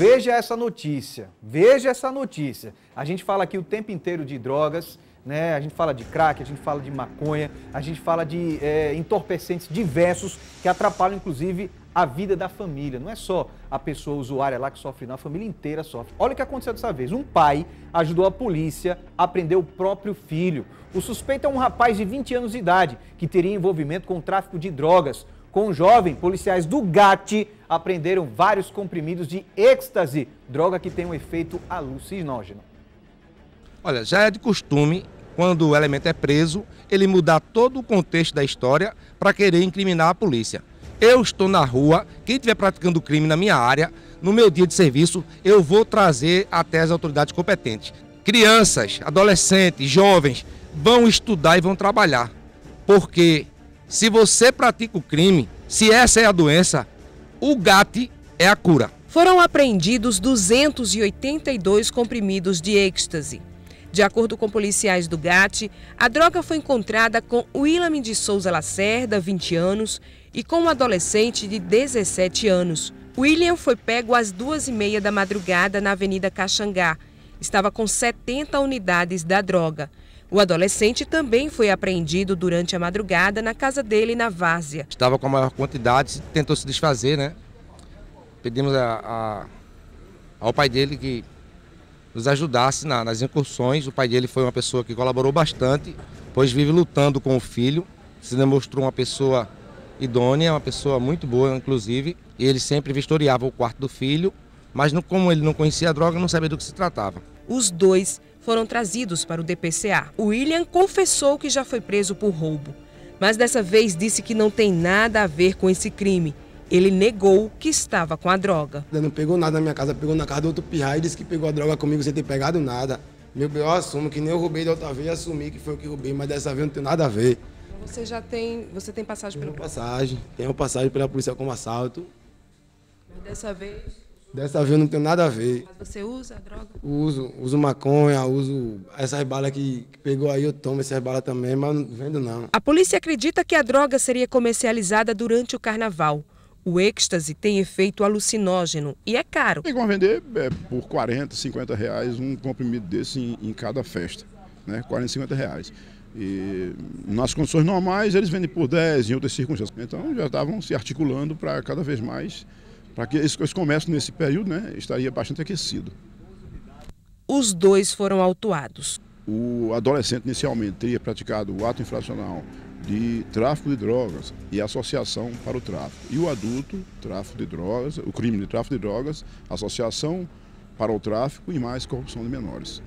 veja essa notícia, veja essa notícia. A gente fala aqui o tempo inteiro de drogas, né? A gente fala de crack, a gente fala de maconha, a gente fala de é, entorpecentes diversos que atrapalham, inclusive, a vida da família. Não é só a pessoa usuária lá que sofre, não, a família inteira sofre. Olha o que aconteceu dessa vez. Um pai ajudou a polícia a prender o próprio filho. O suspeito é um rapaz de 20 anos de idade que teria envolvimento com o tráfico de drogas com um jovem, policiais do GAT apreenderam vários comprimidos de êxtase, droga que tem um efeito alucinógeno. Olha, já é de costume, quando o elemento é preso, ele mudar todo o contexto da história para querer incriminar a polícia. Eu estou na rua, quem estiver praticando crime na minha área, no meu dia de serviço, eu vou trazer até as autoridades competentes. Crianças, adolescentes, jovens vão estudar e vão trabalhar, porque se você pratica o crime, se essa é a doença, o GAT é a cura. Foram apreendidos 282 comprimidos de êxtase. De acordo com policiais do GAT, a droga foi encontrada com William de Souza Lacerda, 20 anos, e com um adolescente de 17 anos. William foi pego às duas e meia da madrugada na Avenida Caxangá. Estava com 70 unidades da droga. O adolescente também foi apreendido durante a madrugada na casa dele, na Várzea. Estava com a maior quantidade, tentou se desfazer, né? Pedimos a, a, ao pai dele que nos ajudasse na, nas incursões. O pai dele foi uma pessoa que colaborou bastante, pois vive lutando com o filho. Se demonstrou uma pessoa idônea, uma pessoa muito boa, inclusive. E ele sempre vistoriava o quarto do filho mas não, como ele não conhecia a droga, não sabia do que se tratava. Os dois foram trazidos para o DPCA. O William confessou que já foi preso por roubo, mas dessa vez disse que não tem nada a ver com esse crime. Ele negou que estava com a droga. Ele não pegou nada na minha casa, pegou na casa do outro pirra e disse que pegou a droga comigo sem ter pegado nada. Meu eu assumo que nem eu roubei da outra vez, assumi que foi o que roubei, mas dessa vez não tem nada a ver. Você já tem, você tem passagem pelo... Tenho passagem, tenho passagem pela polícia como assalto. Mas dessa vez... Dessa vez eu não tenho nada a ver. Mas você usa droga? Uso, uso maconha, uso essas balas que, que pegou aí, eu tomo essas balas também, mas não vendo não. A polícia acredita que a droga seria comercializada durante o carnaval. O êxtase tem efeito alucinógeno e é caro. Eles vão vender é, por 40, 50 reais um comprimido desse em, em, cada festa, né? 40, 50 reais. E nas condições normais eles vendem por 10, em outras circunstâncias. Então já estavam se articulando para cada vez mais para que esse comércio nesse período né, estaria bastante aquecido. Os dois foram autuados. O adolescente inicialmente teria praticado o ato infracional de tráfico de drogas e associação para o tráfico. E o adulto, tráfico de drogas, o crime de tráfico de drogas, associação para o tráfico e mais corrupção de menores.